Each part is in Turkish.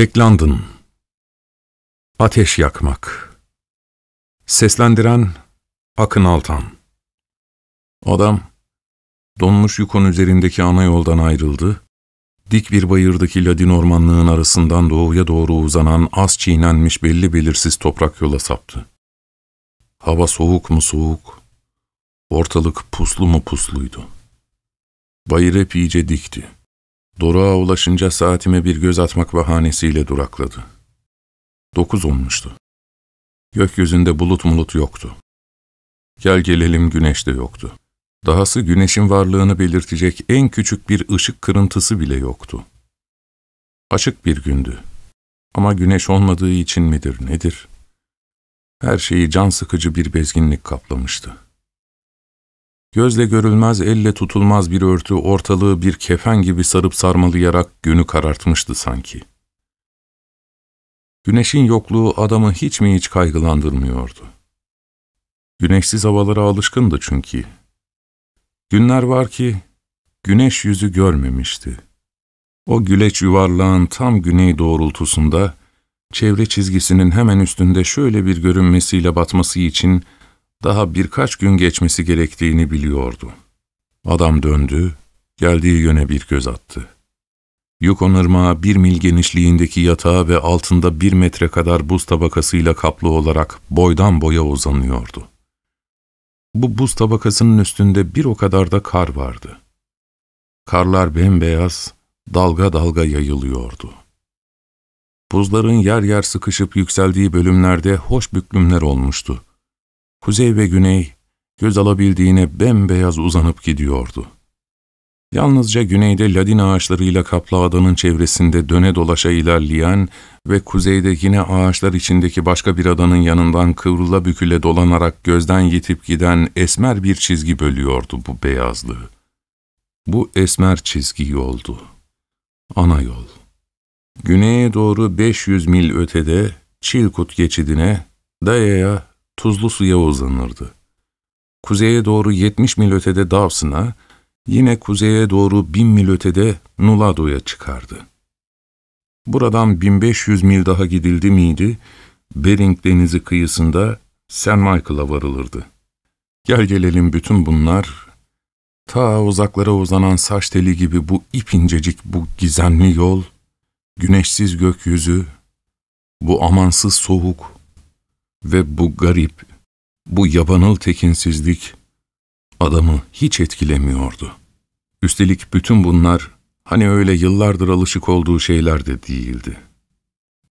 Jack London Ateş Yakmak Seslendiren Akın Altan Adam donmuş yukon üzerindeki ana yoldan ayrıldı, dik bir bayırdaki ladin ormanlığın arasından doğuya doğru uzanan az çiğnenmiş belli belirsiz toprak yola saptı. Hava soğuk mu soğuk, ortalık puslu mu pusluydu. Bayır hep iyice dikti. Doruğa ulaşınca saatime bir göz atmak bahanesiyle durakladı. Dokuz olmuştu. Gökyüzünde bulut mulut yoktu. Gel gelelim güneş de yoktu. Dahası güneşin varlığını belirtecek en küçük bir ışık kırıntısı bile yoktu. Açık bir gündü. Ama güneş olmadığı için midir nedir? Her şeyi can sıkıcı bir bezginlik kaplamıştı. Gözle görülmez, elle tutulmaz bir örtü ortalığı bir kefen gibi sarıp sarmalayarak günü karartmıştı sanki. Güneşin yokluğu adamı hiç mi hiç kaygılandırmıyordu. Güneşsiz havalara alışkındı çünkü. Günler var ki güneş yüzü görmemişti. O güleç yuvarlağın tam güney doğrultusunda, çevre çizgisinin hemen üstünde şöyle bir görünmesiyle batması için daha birkaç gün geçmesi gerektiğini biliyordu. Adam döndü, geldiği yöne bir göz attı. Yukon Irmağı bir mil genişliğindeki yatağı ve altında bir metre kadar buz tabakasıyla kaplı olarak boydan boya uzanıyordu. Bu buz tabakasının üstünde bir o kadar da kar vardı. Karlar bembeyaz, dalga dalga yayılıyordu. Buzların yer yer sıkışıp yükseldiği bölümlerde hoş büklümler olmuştu. Kuzey ve güney göz alabildiğine bembeyaz uzanıp gidiyordu. Yalnızca güneyde ladin ağaçlarıyla kaplı adanın çevresinde döne dolaşa ilerleyen ve kuzeyde yine ağaçlar içindeki başka bir adanın yanından kıvrıla büküle dolanarak gözden yitip giden esmer bir çizgi bölüyordu bu beyazlığı. Bu esmer çizgi yoldu. Ana yol. Güneye doğru 500 mil ötede Çilkut geçidine, Daya'ya tuzlu suya uzanırdı. Kuzeye doğru 70 mil ötede Davsına, yine kuzeye doğru 1000 mil ötede Nulado'ya çıkardı. Buradan 1500 mil daha gidildi miydi, Bering denizi kıyısında St. Michael'a varılırdı. Gel gelelim bütün bunlar, ta uzaklara uzanan saç teli gibi bu ipincecik, bu gizemli yol, güneşsiz gökyüzü, bu amansız soğuk, ve bu garip, bu yabanıl tekinsizlik adamı hiç etkilemiyordu. Üstelik bütün bunlar hani öyle yıllardır alışık olduğu şeyler de değildi.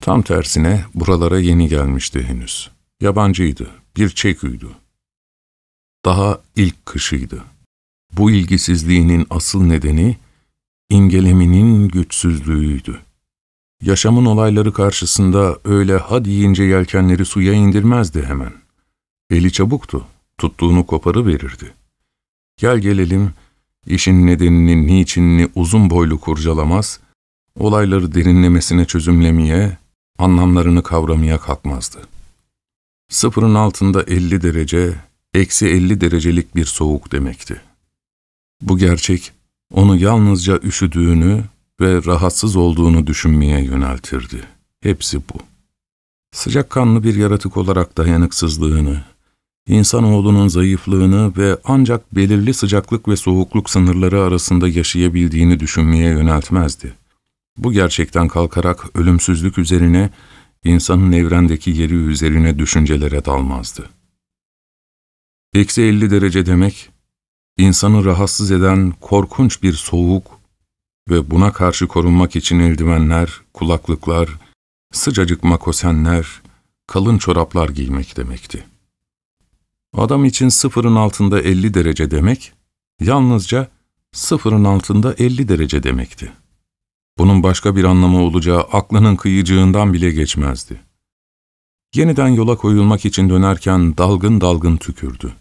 Tam tersine buralara yeni gelmişti henüz. Yabancıydı, bir Çeküydü. Daha ilk kışıydı. Bu ilgisizliğinin asıl nedeni, imgeleminin güçsüzlüğüydü. Yaşamın olayları karşısında öyle had yiyince yelkenleri suya indirmezdi hemen. Eli çabuktu, tuttuğunu koparı verirdi. Gel gelelim, işin nedenini, niçinini uzun boylu kurcalamaz, olayları derinlemesine çözümlemeye, anlamlarını kavramaya kalkmazdı. Sıfırın altında 50 derece, eksi 50 derecelik bir soğuk demekti. Bu gerçek, onu yalnızca üşüdüğünü, ve rahatsız olduğunu düşünmeye yöneltirdi. Hepsi bu. Sıcakkanlı bir yaratık olarak dayanıksızlığını, insanoğlunun zayıflığını ve ancak belirli sıcaklık ve soğukluk sınırları arasında yaşayabildiğini düşünmeye yöneltmezdi. Bu gerçekten kalkarak ölümsüzlük üzerine, insanın evrendeki yeri üzerine düşüncelere dalmazdı. Eksi 50 derece demek, insanı rahatsız eden korkunç bir soğuk, ve buna karşı korunmak için eldivenler, kulaklıklar, sıcacık makosenler, kalın çoraplar giymek demekti. Adam için sıfırın altında 50 derece demek, yalnızca sıfırın altında 50 derece demekti. Bunun başka bir anlamı olacağı aklının kıyıcığından bile geçmezdi. Yeniden yola koyulmak için dönerken dalgın dalgın tükürdü.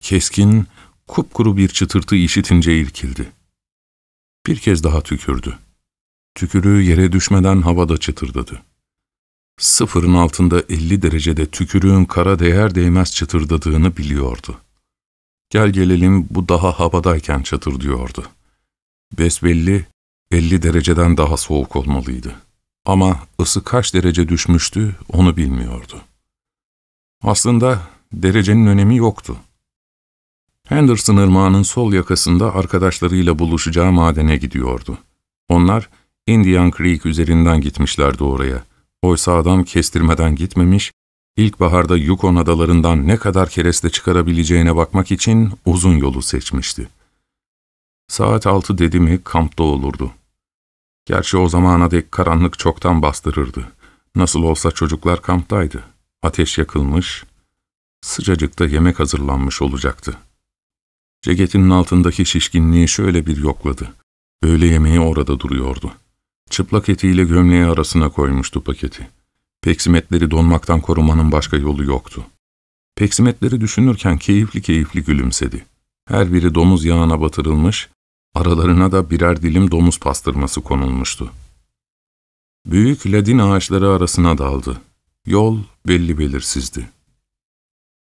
Keskin, kupkuru bir çıtırtı işitince irkildi. Bir kez daha tükürdü. Tükürüğü yere düşmeden havada çıtırdadı. Sıfırın altında 50 derecede tükürüğün kara değer değmez çıtırdadığını biliyordu. Gel gelelim bu daha havadayken çatırdıyordu. diyordu. Besbelli 50 dereceden daha soğuk olmalıydı. Ama ısı kaç derece düşmüştü onu bilmiyordu. Aslında derecenin önemi yoktu. Henderson Irmağı'nın sol yakasında arkadaşlarıyla buluşacağı madene gidiyordu. Onlar Indian Creek üzerinden gitmişlerdi oraya. Oysa adam kestirmeden gitmemiş, ilkbaharda Yukon adalarından ne kadar kereste çıkarabileceğine bakmak için uzun yolu seçmişti. Saat altı dedi mi kampta olurdu. Gerçi o zamana dek karanlık çoktan bastırırdı. Nasıl olsa çocuklar kamptaydı. Ateş yakılmış, sıcacıkta yemek hazırlanmış olacaktı.'' Ceketinin altındaki şişkinliği şöyle bir yokladı. Öğle yemeği orada duruyordu. Çıplak etiyle gömleği arasına koymuştu paketi. Peksimetleri donmaktan korumanın başka yolu yoktu. Peksimetleri düşünürken keyifli keyifli gülümsedi. Her biri domuz yağına batırılmış, aralarına da birer dilim domuz pastırması konulmuştu. Büyük ledin ağaçları arasına daldı. Yol belli belirsizdi.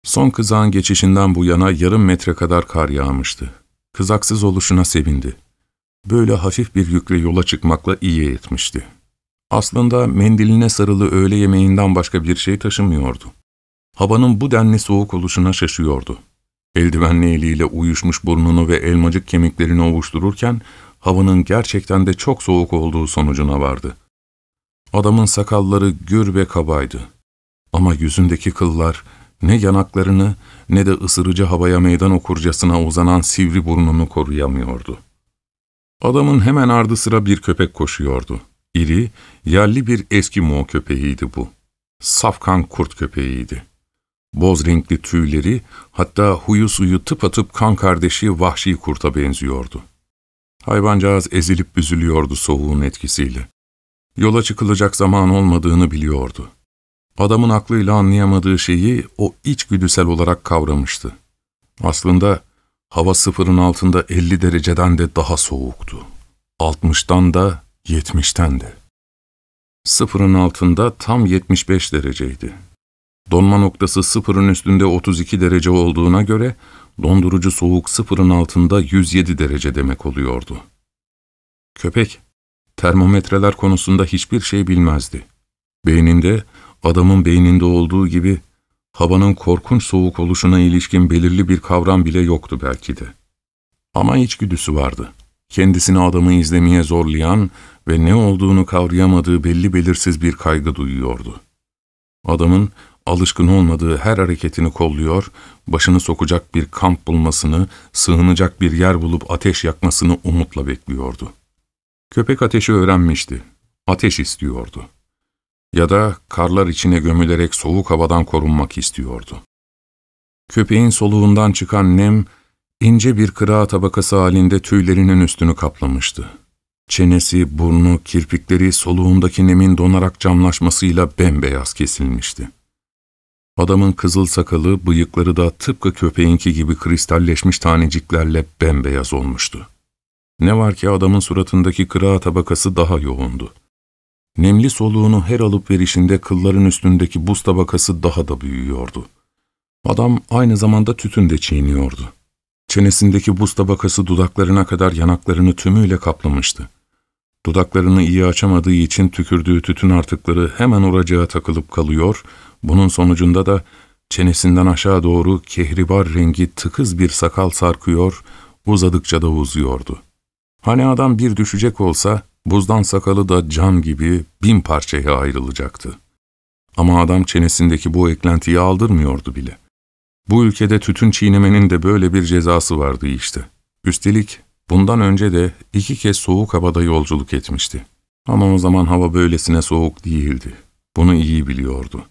Son kızağın geçişinden bu yana yarım metre kadar kar yağmıştı. Kızaksız oluşuna sevindi. Böyle hafif bir yükle yola çıkmakla iyi etmişti. Aslında mendiline sarılı öğle yemeğinden başka bir şey taşımıyordu. Havanın bu denli soğuk oluşuna şaşıyordu. Eldivenli eliyle uyuşmuş burnunu ve elmacık kemiklerini ovuştururken havanın gerçekten de çok soğuk olduğu sonucuna vardı. Adamın sakalları gür ve kabaydı. Ama yüzündeki kıllar ne yanaklarını ne de ısırıcı havaya meydan okurcasına uzanan sivri burnunu koruyamıyordu. Adamın hemen ardı sıra bir köpek koşuyordu. İri, yerli bir eski Mo köpeğiydi bu. Safkan kurt köpeğiydi. Boz renkli tüyleri, hatta huyu suyu tıpatıp kan kardeşi vahşi kurta benziyordu. Hayvancağız ezilip büzülüyordu soğuğun etkisiyle. Yola çıkılacak zaman olmadığını biliyordu. Adamın aklıyla anlayamadığı şeyi o içgüdüsel olarak kavramıştı. Aslında hava sıfırın altında 50 dereceden de daha soğuktu. 60'tan da 70'ten de. Sıfırın altında tam 75 dereceydi. Donma noktası sıfırın üstünde 32 derece olduğuna göre dondurucu soğuk sıfırın altında 107 derece demek oluyordu. Köpek, termometreler konusunda hiçbir şey bilmezdi. Beyninde Adamın beyninde olduğu gibi havanın korkunç soğuk oluşuna ilişkin belirli bir kavram bile yoktu belki de. Ama içgüdüsü vardı. Kendisini adamı izlemeye zorlayan ve ne olduğunu kavrayamadığı belli belirsiz bir kaygı duyuyordu. Adamın alışkın olmadığı her hareketini kolluyor, başını sokacak bir kamp bulmasını, sığınacak bir yer bulup ateş yakmasını umutla bekliyordu. Köpek ateşi öğrenmişti. Ateş istiyordu ya da karlar içine gömülerek soğuk havadan korunmak istiyordu. Köpeğin soluğundan çıkan nem, ince bir kıra tabakası halinde tüylerinin üstünü kaplamıştı. Çenesi, burnu, kirpikleri soluğundaki nemin donarak camlaşmasıyla bembeyaz kesilmişti. Adamın kızıl sakalı, bıyıkları da tıpkı köpeğinki gibi kristalleşmiş taneciklerle bembeyaz olmuştu. Ne var ki adamın suratındaki kıra tabakası daha yoğundu. Nemli soluğunu her alıp verişinde kılların üstündeki buz tabakası daha da büyüyordu. Adam aynı zamanda tütün de çiğniyordu. Çenesindeki buz tabakası dudaklarına kadar yanaklarını tümüyle kaplamıştı. Dudaklarını iyi açamadığı için tükürdüğü tütün artıkları hemen oracağa takılıp kalıyor, bunun sonucunda da çenesinden aşağı doğru kehribar rengi tıkız bir sakal sarkıyor, uzadıkça da uzuyordu. Hani adam bir düşecek olsa Buzdan sakalı da cam gibi bin parçaya ayrılacaktı. Ama adam çenesindeki bu eklentiyi aldırmıyordu bile. Bu ülkede tütün çiğnemenin de böyle bir cezası vardı işte. Üstelik bundan önce de iki kez soğuk havada yolculuk etmişti. Ama o zaman hava böylesine soğuk değildi. Bunu iyi biliyordu.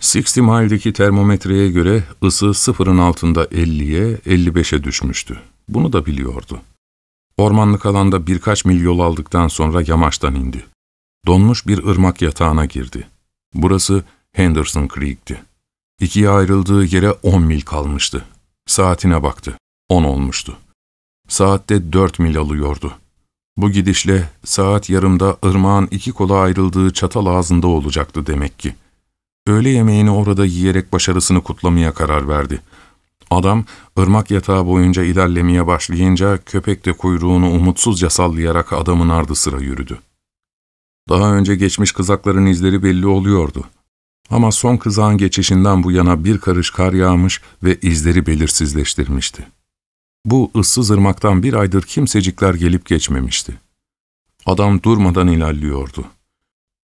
Sixty Mile'deki termometreye göre ısı sıfırın altında 50'ye, 55'e düşmüştü. Bunu da biliyordu. Ormanlık alanda birkaç mil yol aldıktan sonra yamaçtan indi. Donmuş bir ırmak yatağına girdi. Burası Henderson Creek'ti. İkiye ayrıldığı yere on mil kalmıştı. Saatine baktı. On olmuştu. Saatte dört mil alıyordu. Bu gidişle saat yarımda ırmağın iki kola ayrıldığı çatal ağzında olacaktı demek ki. Öğle yemeğini orada yiyerek başarısını kutlamaya karar verdi. Adam ırmak yatağı boyunca ilerlemeye başlayınca köpek de kuyruğunu umutsuzca sallayarak adamın ardı sıra yürüdü. Daha önce geçmiş kızakların izleri belli oluyordu. Ama son kızağın geçişinden bu yana bir karış kar yağmış ve izleri belirsizleştirmişti. Bu ıssız ırmaktan bir aydır kimsecikler gelip geçmemişti. Adam durmadan ilerliyordu.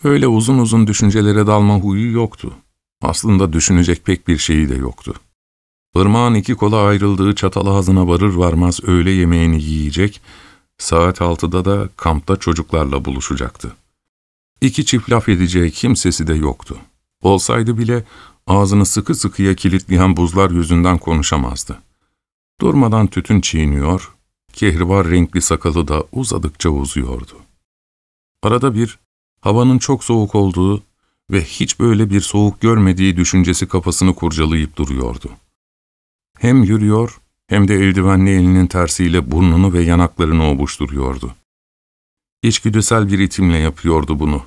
Öyle uzun uzun düşüncelere dalma huyu yoktu. Aslında düşünecek pek bir şeyi de yoktu. Irmağın iki kola ayrıldığı çatal ağzına varır varmaz öğle yemeğini yiyecek, saat altıda da kampta çocuklarla buluşacaktı. İki çift laf edeceği kimsesi de yoktu. Olsaydı bile ağzını sıkı sıkıya kilitleyen buzlar yüzünden konuşamazdı. Durmadan tütün çiğniyor, kehribar renkli sakalı da uzadıkça uzuyordu. Arada bir, havanın çok soğuk olduğu ve hiç böyle bir soğuk görmediği düşüncesi kafasını kurcalayıp duruyordu.'' Hem yürüyor hem de eldivenli elinin tersiyle burnunu ve yanaklarını ovuşturuyordu. İçgüdüsel bir itimle yapıyordu bunu.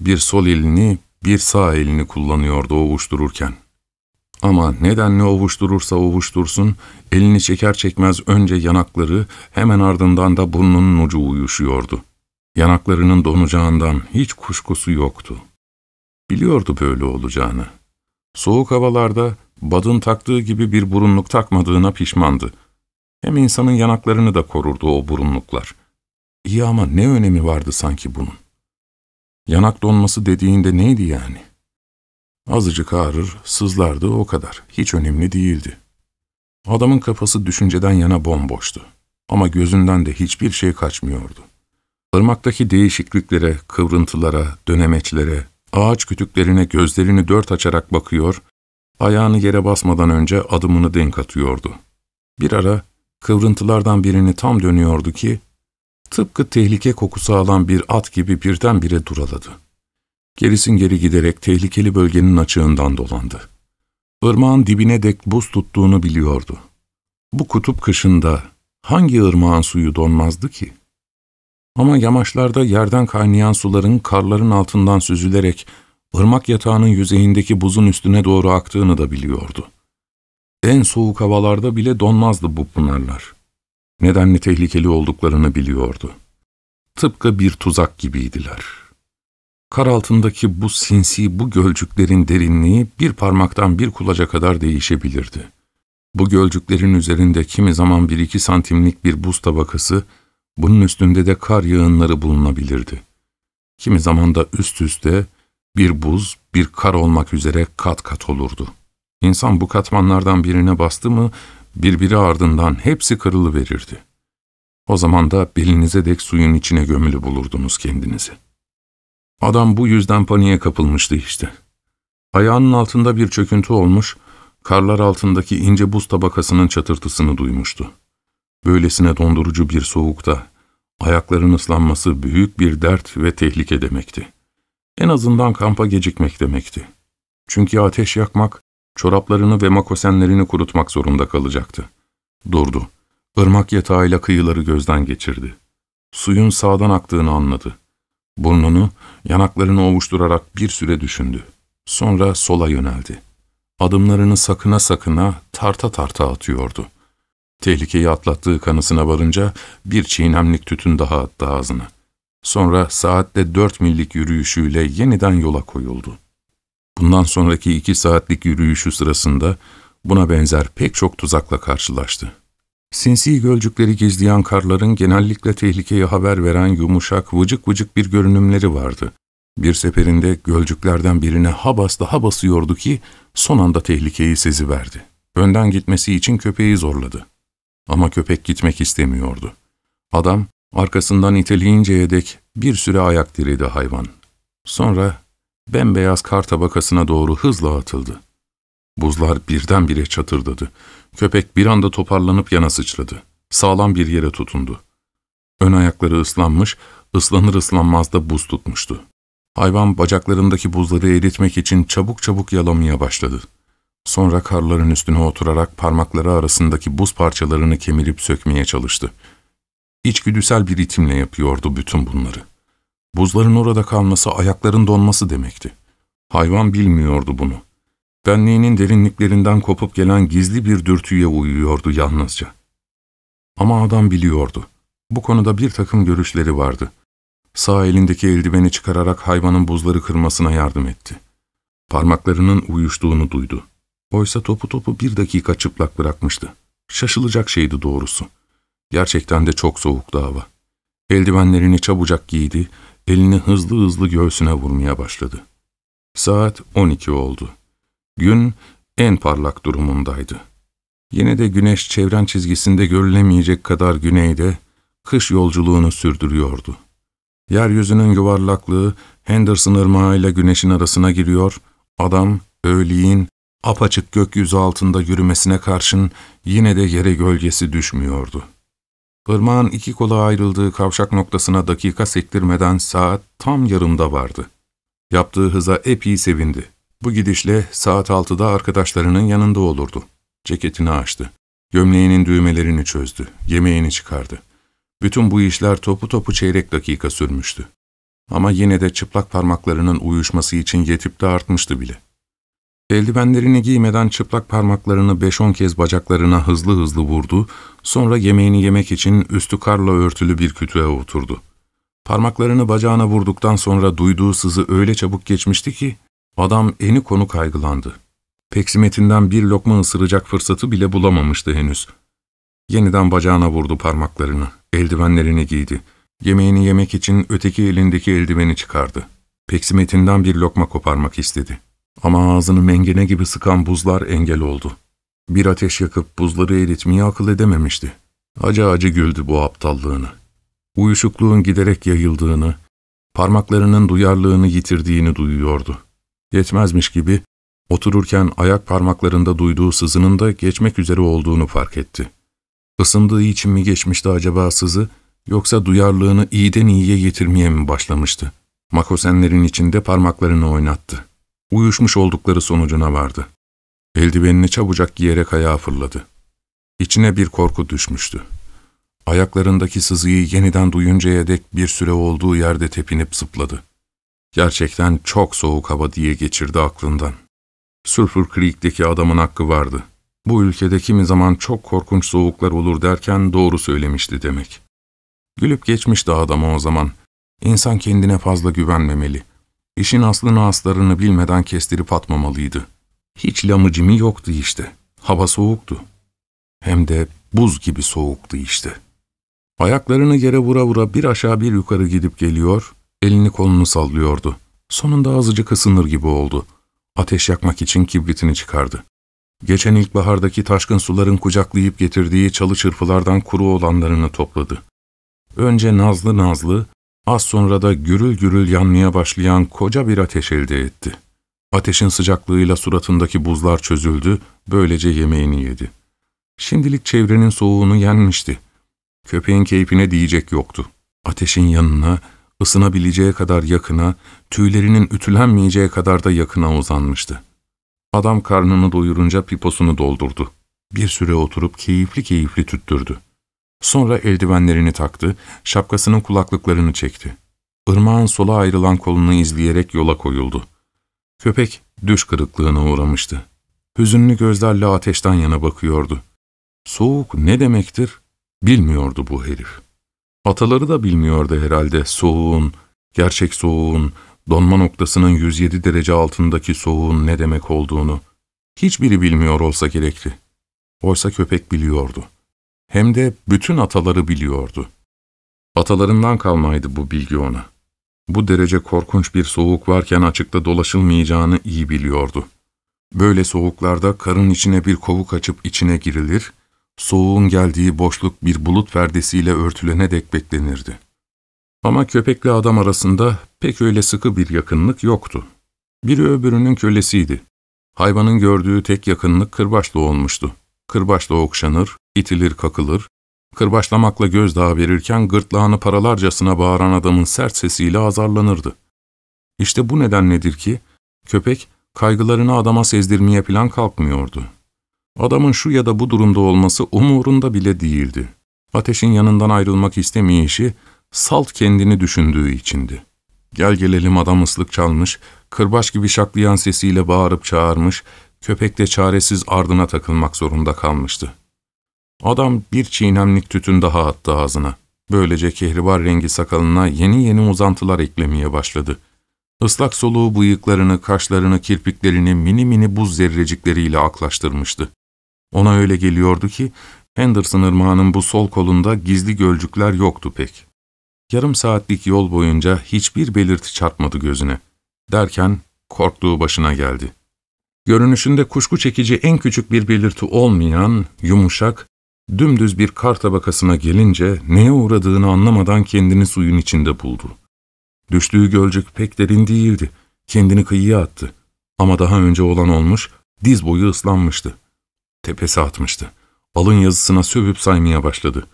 Bir sol elini, bir sağ elini kullanıyordu ovuştururken. Ama nedenle ovuşturursa ovuştursun, elini çeker çekmez önce yanakları, hemen ardından da burnunun ucu uyuşuyordu. Yanaklarının donacağından hiç kuşkusu yoktu. Biliyordu böyle olacağını. Soğuk havalarda Bad'ın taktığı gibi bir burunluk takmadığına pişmandı. Hem insanın yanaklarını da korurdu o burunluklar. İyi ama ne önemi vardı sanki bunun? Yanak donması dediğinde neydi yani? Azıcık ağrır, sızlardı o kadar. Hiç önemli değildi. Adamın kafası düşünceden yana bomboştu. Ama gözünden de hiçbir şey kaçmıyordu. Irmaktaki değişikliklere, kıvrıntılara, dönemeçlere, ağaç kütüklerine gözlerini dört açarak bakıyor, Ayağını yere basmadan önce adımını denk atıyordu. Bir ara kıvrıntılardan birini tam dönüyordu ki, tıpkı tehlike kokusu alan bir at gibi birdenbire duraladı. Gerisin geri giderek tehlikeli bölgenin açığından dolandı. Irmağın dibine dek buz tuttuğunu biliyordu. Bu kutup kışında hangi ırmağın suyu donmazdı ki? Ama yamaçlarda yerden kaynayan suların karların altından süzülerek ırmak yatağının yüzeyindeki buzun üstüne doğru aktığını da biliyordu. En soğuk havalarda bile donmazdı bu pınarlar. Nedenli tehlikeli olduklarını biliyordu. Tıpkı bir tuzak gibiydiler. Kar altındaki bu sinsi, bu gölcüklerin derinliği bir parmaktan bir kulaca kadar değişebilirdi. Bu gölcüklerin üzerinde kimi zaman bir iki santimlik bir buz tabakası, bunun üstünde de kar yağınları bulunabilirdi. Kimi zaman da üst üste, bir buz, bir kar olmak üzere kat kat olurdu. İnsan bu katmanlardan birine bastı mı, birbiri ardından hepsi kırılıverirdi. O zaman da belinize dek suyun içine gömülü bulurdunuz kendinizi. Adam bu yüzden paniğe kapılmıştı işte. Ayağının altında bir çöküntü olmuş, karlar altındaki ince buz tabakasının çatırtısını duymuştu. Böylesine dondurucu bir soğukta, ayakların ıslanması büyük bir dert ve tehlike demekti. En azından kampa gecikmek demekti. Çünkü ateş yakmak, çoraplarını ve makosenlerini kurutmak zorunda kalacaktı. Durdu. Irmak yatağıyla kıyıları gözden geçirdi. Suyun sağdan aktığını anladı. Burnunu, yanaklarını ovuşturarak bir süre düşündü. Sonra sola yöneldi. Adımlarını sakına sakına tarta tarta atıyordu. Tehlikeyi atlattığı kanısına varınca bir çiğnemlik tütün daha attı ağzına. Sonra saatte dört millik yürüyüşüyle yeniden yola koyuldu. Bundan sonraki iki saatlik yürüyüşü sırasında buna benzer pek çok tuzakla karşılaştı. Sinsi gölcükleri gizleyen karların genellikle tehlikeye haber veren yumuşak, vıcık vıcık bir görünümleri vardı. Bir seferinde gölcüklerden birine ha bas daha basıyordu ki son anda tehlikeyi seziverdi. Önden gitmesi için köpeği zorladı. Ama köpek gitmek istemiyordu. Adam Arkasından iteliyinceye dek bir süre ayak diridi hayvan. Sonra bembeyaz kar tabakasına doğru hızla atıldı. Buzlar birdenbire çatırdadı. Köpek bir anda toparlanıp yana sıçradı. Sağlam bir yere tutundu. Ön ayakları ıslanmış, ıslanır ıslanmaz da buz tutmuştu. Hayvan bacaklarındaki buzları eritmek için çabuk çabuk yalamaya başladı. Sonra karların üstüne oturarak parmakları arasındaki buz parçalarını kemirip sökmeye çalıştı. İçgüdüsel bir ritimle yapıyordu bütün bunları. Buzların orada kalması ayakların donması demekti. Hayvan bilmiyordu bunu. Benliğinin derinliklerinden kopup gelen gizli bir dürtüye uyuyordu yalnızca. Ama adam biliyordu. Bu konuda bir takım görüşleri vardı. Sağ elindeki eldiveni çıkararak hayvanın buzları kırmasına yardım etti. Parmaklarının uyuştuğunu duydu. Oysa topu topu bir dakika çıplak bırakmıştı. Şaşılacak şeydi doğrusu. Gerçekten de çok soğuktu hava. Eldivenlerini çabucak giydi, elini hızlı hızlı göğsüne vurmaya başladı. Saat 12 oldu. Gün en parlak durumundaydı. Yine de güneş çevren çizgisinde görülemeyecek kadar güneyde kış yolculuğunu sürdürüyordu. Yeryüzünün yuvarlaklığı Henderson Irmağı güneşin arasına giriyor, adam öğleyin apaçık gökyüzü altında yürümesine karşın yine de yere gölgesi düşmüyordu. Irmağın iki kola ayrıldığı kavşak noktasına dakika sektirmeden saat tam yarımda vardı. Yaptığı hıza epey sevindi. Bu gidişle saat altıda arkadaşlarının yanında olurdu. Ceketini açtı. Gömleğinin düğmelerini çözdü. Yemeğini çıkardı. Bütün bu işler topu topu çeyrek dakika sürmüştü. Ama yine de çıplak parmaklarının uyuşması için yetip de artmıştı bile. Eldivenlerini giymeden çıplak parmaklarını beş on kez bacaklarına hızlı hızlı vurdu, sonra yemeğini yemek için üstü karla örtülü bir kütüğe oturdu. Parmaklarını bacağına vurduktan sonra duyduğu sızı öyle çabuk geçmişti ki, adam eni konu kaygılandı. Peksimetinden bir lokma ısıracak fırsatı bile bulamamıştı henüz. Yeniden bacağına vurdu parmaklarını, eldivenlerini giydi. Yemeğini yemek için öteki elindeki eldiveni çıkardı. Peksimetinden bir lokma koparmak istedi. Ama ağzını mengene gibi sıkan buzlar engel oldu. Bir ateş yakıp buzları eritmeyi akıl edememişti. Acı acı güldü bu aptallığını. Uyuşukluğun giderek yayıldığını, parmaklarının duyarlılığını yitirdiğini duyuyordu. Yetmezmiş gibi otururken ayak parmaklarında duyduğu sızının da geçmek üzere olduğunu fark etti. Isındığı için mi geçmişti acaba sızı, yoksa duyarlılığını iyiden iyiye yitirmeye mi başlamıştı? Makosenlerin içinde parmaklarını oynattı uyuşmuş oldukları sonucuna vardı. Eldivenini çabucak giyerek ayağa fırladı. İçine bir korku düşmüştü. Ayaklarındaki sızıyı yeniden duyuncaya dek bir süre olduğu yerde tepinip zıpladı. Gerçekten çok soğuk hava diye geçirdi aklından. Sulfur Creek'teki adamın hakkı vardı. Bu ülkede kimi zaman çok korkunç soğuklar olur derken doğru söylemişti demek. Gülüp geçmişti adama o zaman. İnsan kendine fazla güvenmemeli.'' İşin aslını aslarını bilmeden kestirip atmamalıydı. Hiç lamıcimi yoktu işte. Hava soğuktu. Hem de buz gibi soğuktu işte. Ayaklarını yere vura vura bir aşağı bir yukarı gidip geliyor, elini kolunu sallıyordu. Sonunda azıcık ısınır gibi oldu. Ateş yakmak için kibritini çıkardı. Geçen ilkbahardaki taşkın suların kucaklayıp getirdiği çalı çırpılardan kuru olanlarını topladı. Önce nazlı nazlı, Az sonra da gürül gürül yanmaya başlayan koca bir ateş elde etti. Ateşin sıcaklığıyla suratındaki buzlar çözüldü, böylece yemeğini yedi. Şimdilik çevrenin soğuğunu yenmişti. Köpeğin keyfine diyecek yoktu. Ateşin yanına, ısınabileceği kadar yakına, tüylerinin ütülenmeyeceği kadar da yakına uzanmıştı. Adam karnını doyurunca piposunu doldurdu. Bir süre oturup keyifli keyifli tüttürdü. Sonra eldivenlerini taktı, şapkasının kulaklıklarını çekti. Irmağın sola ayrılan kolunu izleyerek yola koyuldu. Köpek düş kırıklığına uğramıştı. Hüzünlü gözlerle ateşten yana bakıyordu. Soğuk ne demektir bilmiyordu bu herif. Ataları da bilmiyordu herhalde soğuğun, gerçek soğuğun, donma noktasının 107 derece altındaki soğuğun ne demek olduğunu. Hiçbiri bilmiyor olsa gerekli. Oysa köpek biliyordu hem de bütün ataları biliyordu. Atalarından kalmaydı bu bilgi ona. Bu derece korkunç bir soğuk varken açıkta dolaşılmayacağını iyi biliyordu. Böyle soğuklarda karın içine bir kovuk açıp içine girilir, soğuğun geldiği boşluk bir bulut perdesiyle örtülene dek beklenirdi. Ama köpekli adam arasında pek öyle sıkı bir yakınlık yoktu. Biri öbürünün kölesiydi. Hayvanın gördüğü tek yakınlık kırbaçla olmuştu. Kırbaçla okşanır, İtilir kakılır, kırbaçlamakla gözdağı verirken gırtlağını paralarcasına bağıran adamın sert sesiyle azarlanırdı. İşte bu neden nedir ki, köpek kaygılarını adama sezdirmeye plan kalkmıyordu. Adamın şu ya da bu durumda olması umurunda bile değildi. Ateşin yanından ayrılmak istemeyişi, salt kendini düşündüğü içindi. Gel gelelim adam ıslık çalmış, kırbaç gibi şaklayan sesiyle bağırıp çağırmış, köpek de çaresiz ardına takılmak zorunda kalmıştı. Adam bir çiğnemlik tütün daha attı ağzına. Böylece kehribar rengi sakalına yeni yeni uzantılar eklemeye başladı. Islak soluğu bıyıklarını, kaşlarını, kirpiklerini mini mini buz zerrecikleriyle aklaştırmıştı. Ona öyle geliyordu ki Henderson ırmağının bu sol kolunda gizli gölcükler yoktu pek. Yarım saatlik yol boyunca hiçbir belirti çarpmadı gözüne. Derken korktuğu başına geldi. Görünüşünde kuşku çekici en küçük bir belirti olmayan, yumuşak, Dümdüz bir kar tabakasına gelince neye uğradığını anlamadan kendini suyun içinde buldu. Düştüğü gölcük pek derin değildi. Kendini kıyıya attı. Ama daha önce olan olmuş, diz boyu ıslanmıştı. Tepesi atmıştı. Alın yazısına sövüp saymaya başladı.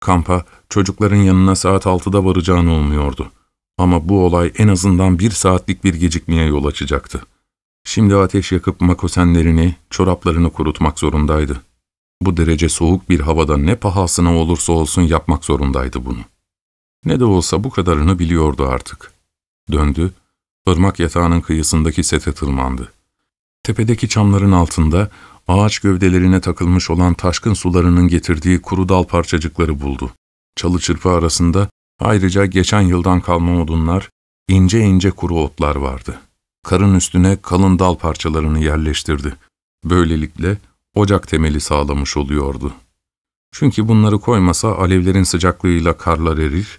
Kampa, çocukların yanına saat altıda varacağını olmuyordu. Ama bu olay en azından bir saatlik bir gecikmeye yol açacaktı. Şimdi ateş yakıp makosenlerini, çoraplarını kurutmak zorundaydı. Bu derece soğuk bir havada ne pahasına olursa olsun yapmak zorundaydı bunu. Ne de olsa bu kadarını biliyordu artık. Döndü, ırmak yatağının kıyısındaki sete tırmandı. Tepedeki çamların altında ağaç gövdelerine takılmış olan taşkın sularının getirdiği kuru dal parçacıkları buldu. Çalı çırpı arasında ayrıca geçen yıldan kalma odunlar, ince ince kuru otlar vardı. Karın üstüne kalın dal parçalarını yerleştirdi. Böylelikle ocak temeli sağlamış oluyordu. Çünkü bunları koymasa alevlerin sıcaklığıyla karlar erir,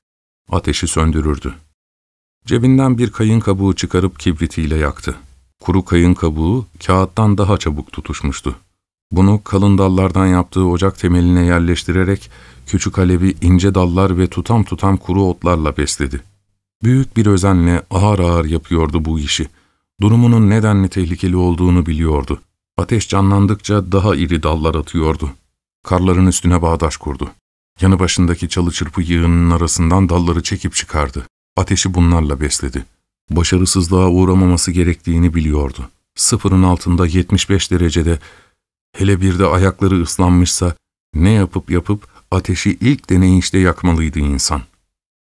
ateşi söndürürdü. Cebinden bir kayın kabuğu çıkarıp kibritiyle yaktı. Kuru kayın kabuğu kağıttan daha çabuk tutuşmuştu. Bunu kalın dallardan yaptığı ocak temeline yerleştirerek küçük alevi ince dallar ve tutam tutam kuru otlarla besledi. Büyük bir özenle ağır ağır yapıyordu bu işi. Durumunun nedenli tehlikeli olduğunu biliyordu. Ateş canlandıkça daha iri dallar atıyordu. Karların üstüne bağdaş kurdu. Yanı başındaki çalı çırpı yığının arasından dalları çekip çıkardı. Ateşi bunlarla besledi. Başarısızlığa uğramaması gerektiğini biliyordu. Sıfırın altında 75 derecede, hele bir de ayakları ıslanmışsa ne yapıp yapıp ateşi ilk deneyişte yakmalıydı insan.''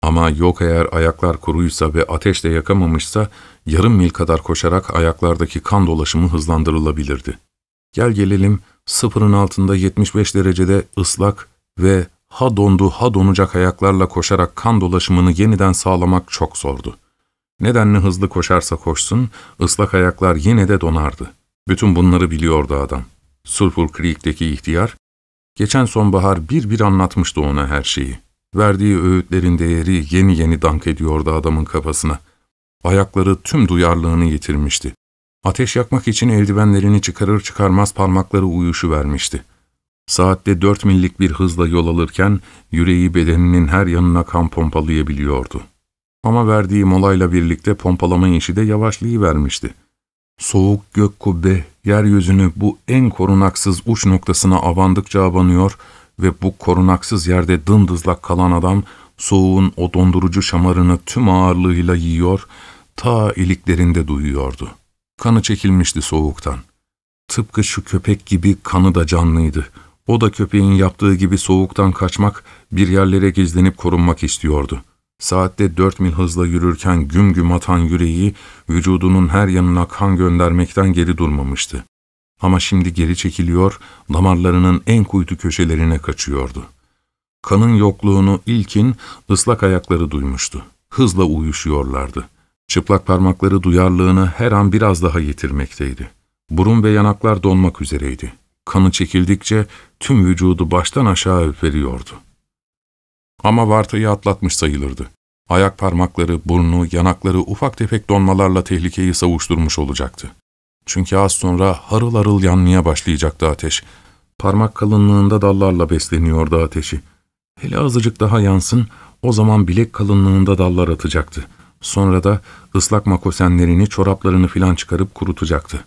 Ama yok eğer ayaklar kuruysa ve ateşle yakamamışsa yarım mil kadar koşarak ayaklardaki kan dolaşımı hızlandırılabilirdi. Gel gelelim sıfırın altında 75 derecede ıslak ve ha dondu ha donacak ayaklarla koşarak kan dolaşımını yeniden sağlamak çok zordu. Nedenle hızlı koşarsa koşsun, ıslak ayaklar yine de donardı. Bütün bunları biliyordu adam. Sulphur Creek'teki ihtiyar, geçen sonbahar bir bir anlatmıştı ona her şeyi. Verdiği öğütlerin değeri yeni yeni dank ediyordu adamın kafasına. Ayakları tüm duyarlılığını yitirmişti. Ateş yakmak için eldivenlerini çıkarır çıkarmaz parmakları uyuşu vermişti. Saatte dört millik bir hızla yol alırken yüreği bedeninin her yanına kan pompalayabiliyordu. Ama verdiği molayla birlikte pompalama işi de yavaşlayıvermişti. Soğuk gök kubbe yeryüzünü bu en korunaksız uç noktasına avandıkça abanıyor, ve bu korunaksız yerde dımdızlak kalan adam soğuğun o dondurucu şamarını tüm ağırlığıyla yiyor, ta iliklerinde duyuyordu. Kanı çekilmişti soğuktan. Tıpkı şu köpek gibi kanı da canlıydı. O da köpeğin yaptığı gibi soğuktan kaçmak, bir yerlere gizlenip korunmak istiyordu. Saatte dört mil hızla yürürken güm güm atan yüreği, vücudunun her yanına kan göndermekten geri durmamıştı. Ama şimdi geri çekiliyor, damarlarının en kuytu köşelerine kaçıyordu. Kanın yokluğunu ilkin ıslak ayakları duymuştu. Hızla uyuşuyorlardı. Çıplak parmakları duyarlılığını her an biraz daha yitirmekteydi. Burun ve yanaklar donmak üzereydi. Kanı çekildikçe tüm vücudu baştan aşağı öperiyordu. Ama vartayı atlatmış sayılırdı. Ayak parmakları, burnu, yanakları ufak tefek donmalarla tehlikeyi savuşturmuş olacaktı. Çünkü az sonra harıl harıl yanmaya başlayacaktı ateş. Parmak kalınlığında dallarla besleniyordu ateşi. Hele azıcık daha yansın, o zaman bilek kalınlığında dallar atacaktı. Sonra da ıslak makosenlerini, çoraplarını filan çıkarıp kurutacaktı.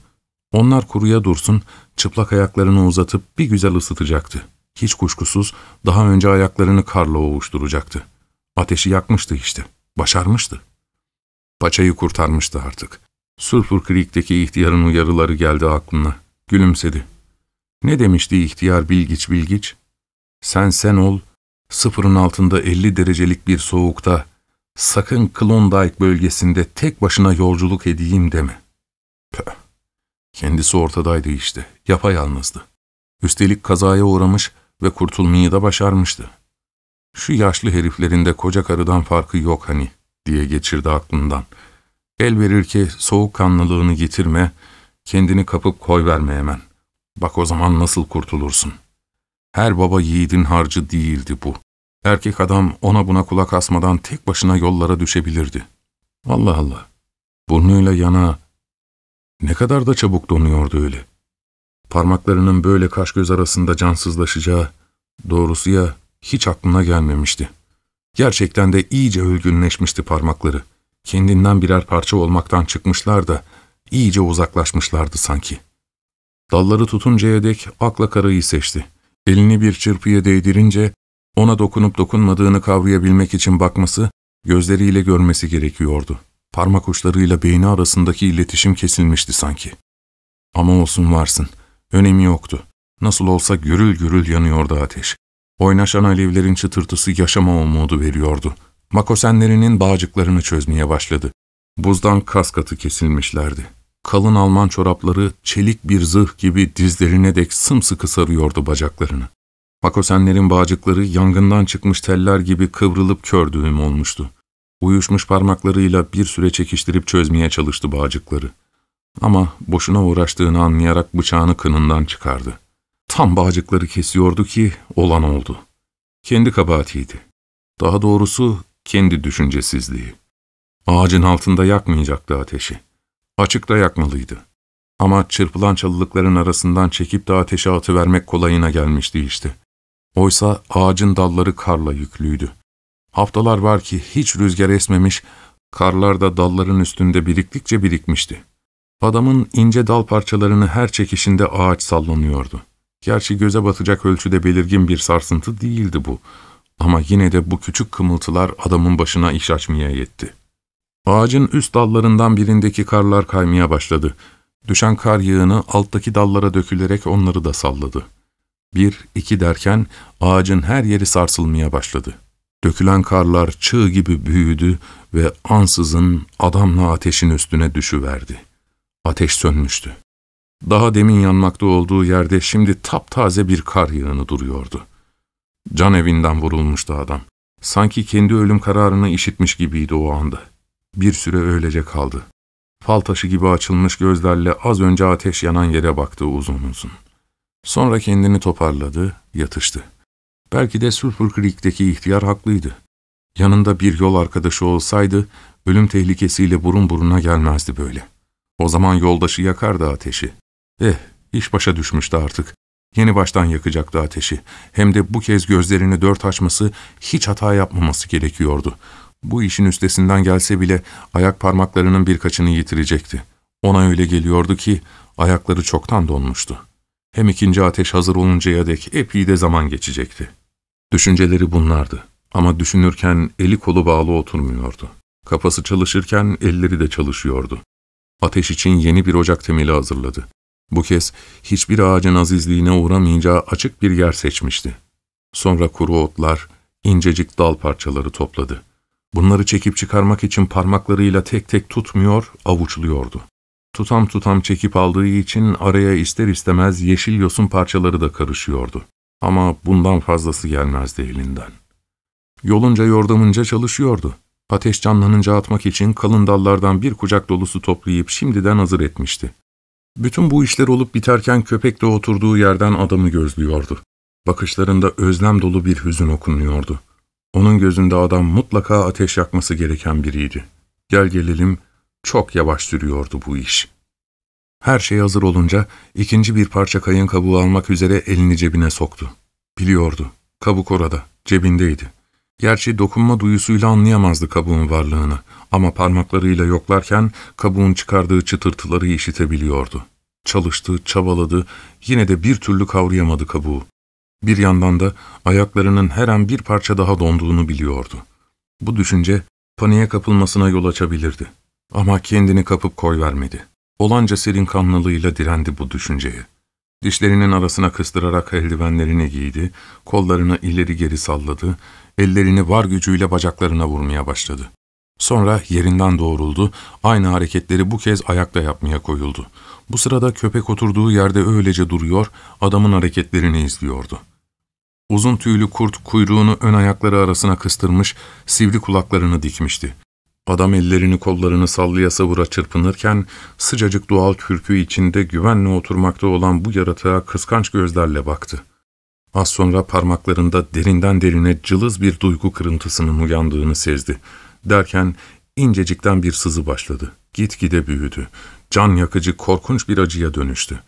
Onlar kuruya dursun, çıplak ayaklarını uzatıp bir güzel ısıtacaktı. Hiç kuşkusuz daha önce ayaklarını karla ovuşturacaktı. Ateşi yakmıştı işte, başarmıştı. Paçayı kurtarmıştı artık. Sulfur Creek'teki ihtiyarın uyarıları geldi aklına. Gülümsedi. Ne demişti ihtiyar bilgiç bilgiç? Sen sen ol, sıfırın altında 50 derecelik bir soğukta, sakın Klondike bölgesinde tek başına yolculuk edeyim deme. Pah, Kendisi ortadaydı işte, yapayalnızdı. Üstelik kazaya uğramış ve kurtulmayı da başarmıştı. Şu yaşlı heriflerinde koca karıdan farkı yok hani, diye geçirdi aklından.'' El verir ki soğukkanlılığını yitirme, kendini kapıp koy verme hemen. Bak o zaman nasıl kurtulursun. Her baba yiğidin harcı değildi bu. Erkek adam ona buna kulak asmadan tek başına yollara düşebilirdi. Allah Allah. Burnuyla yana ne kadar da çabuk donuyordu öyle. Parmaklarının böyle kaş göz arasında cansızlaşacağı doğrusu ya hiç aklına gelmemişti. Gerçekten de iyice ölgünleşmişti parmakları.'' kendinden birer parça olmaktan çıkmışlar da iyice uzaklaşmışlardı sanki. Dalları tutuncaya dek akla karayı seçti. Elini bir çırpıya değdirince ona dokunup dokunmadığını kavrayabilmek için bakması, gözleriyle görmesi gerekiyordu. Parmak uçlarıyla beyni arasındaki iletişim kesilmişti sanki. Ama olsun varsın, önemi yoktu. Nasıl olsa gürül gürül yanıyordu ateş. Oynaşan alevlerin çıtırtısı yaşama umudu veriyordu.'' Makosenlerinin bağcıklarını çözmeye başladı. Buzdan kas katı kesilmişlerdi. Kalın Alman çorapları çelik bir zırh gibi dizlerine dek sımsıkı sarıyordu bacaklarını. Makosenlerin bağcıkları yangından çıkmış teller gibi kıvrılıp kör düğüm olmuştu. Uyuşmuş parmaklarıyla bir süre çekiştirip çözmeye çalıştı bağcıkları. Ama boşuna uğraştığını anlayarak bıçağını kınından çıkardı. Tam bağcıkları kesiyordu ki olan oldu. Kendi kabahatiydi. Daha doğrusu kendi düşüncesizliği. Ağacın altında yakmayacaktı ateşi. Açıkta yakmalıydı. Ama çırpılan çalılıkların arasından çekip de ateşe atıvermek kolayına gelmişti işte. Oysa ağacın dalları karla yüklüydü. Haftalar var ki hiç rüzgar esmemiş, karlar da dalların üstünde biriktikçe birikmişti. Adamın ince dal parçalarını her çekişinde ağaç sallanıyordu. Gerçi göze batacak ölçüde belirgin bir sarsıntı değildi bu ama yine de bu küçük kımıltılar adamın başına iş açmaya yetti. Ağacın üst dallarından birindeki karlar kaymaya başladı. Düşen kar yığını alttaki dallara dökülerek onları da salladı. Bir, iki derken ağacın her yeri sarsılmaya başladı. Dökülen karlar çığ gibi büyüdü ve ansızın adamla ateşin üstüne düşüverdi. Ateş sönmüştü. Daha demin yanmakta olduğu yerde şimdi taptaze bir kar yığını duruyordu. Can evinden vurulmuştu adam. Sanki kendi ölüm kararını işitmiş gibiydi o anda. Bir süre öylece kaldı. Fal taşı gibi açılmış gözlerle az önce ateş yanan yere baktı uzun uzun. Sonra kendini toparladı, yatıştı. Belki de Sulphur Creek'teki ihtiyar haklıydı. Yanında bir yol arkadaşı olsaydı, ölüm tehlikesiyle burun buruna gelmezdi böyle. O zaman yoldaşı yakardı ateşi. Eh, iş başa düşmüştü artık. Yeni baştan yakacaktı ateşi. Hem de bu kez gözlerini dört açması, hiç hata yapmaması gerekiyordu. Bu işin üstesinden gelse bile ayak parmaklarının birkaçını yitirecekti. Ona öyle geliyordu ki ayakları çoktan donmuştu. Hem ikinci ateş hazır oluncaya dek epey de zaman geçecekti. Düşünceleri bunlardı. Ama düşünürken eli kolu bağlı oturmuyordu. Kafası çalışırken elleri de çalışıyordu. Ateş için yeni bir ocak temeli hazırladı. Bu kez hiçbir ağacın azizliğine uğramayınca açık bir yer seçmişti. Sonra kuru otlar, incecik dal parçaları topladı. Bunları çekip çıkarmak için parmaklarıyla tek tek tutmuyor, avuçluyordu. Tutam tutam çekip aldığı için araya ister istemez yeşil yosun parçaları da karışıyordu. Ama bundan fazlası gelmezdi elinden. Yolunca yordamınca çalışıyordu. Ateş canlanınca atmak için kalın dallardan bir kucak dolusu toplayıp şimdiden hazır etmişti. Bütün bu işler olup biterken köpek de oturduğu yerden adamı gözlüyordu. Bakışlarında özlem dolu bir hüzün okunuyordu. Onun gözünde adam mutlaka ateş yakması gereken biriydi. Gel gelelim, çok yavaş sürüyordu bu iş. Her şey hazır olunca ikinci bir parça kayın kabuğu almak üzere elini cebine soktu. Biliyordu, kabuk orada, cebindeydi. Gerçi dokunma duyusuyla anlayamazdı kabuğun varlığını ama parmaklarıyla yoklarken kabuğun çıkardığı çıtırtıları işitebiliyordu. Çalıştı, çabaladı, yine de bir türlü kavrayamadı kabuğu. Bir yandan da ayaklarının her an bir parça daha donduğunu biliyordu. Bu düşünce paniğe kapılmasına yol açabilirdi. Ama kendini kapıp koyvermedi. Olanca serin kanlılığıyla direndi bu düşünceye. Dişlerinin arasına kıstırarak eldivenlerini giydi, kollarını ileri geri salladı, ellerini var gücüyle bacaklarına vurmaya başladı. Sonra yerinden doğruldu, aynı hareketleri bu kez ayakta yapmaya koyuldu. Bu sırada köpek oturduğu yerde öylece duruyor, adamın hareketlerini izliyordu. Uzun tüylü kurt kuyruğunu ön ayakları arasına kıstırmış, sivri kulaklarını dikmişti. Adam ellerini kollarını sallaya savura çırpınırken sıcacık doğal kürkü içinde güvenle oturmakta olan bu yaratığa kıskanç gözlerle baktı. Az sonra parmaklarında derinden derine cılız bir duygu kırıntısının uyandığını sezdi. Derken incecikten bir sızı başladı. Gitgide büyüdü. Can yakıcı korkunç bir acıya dönüştü.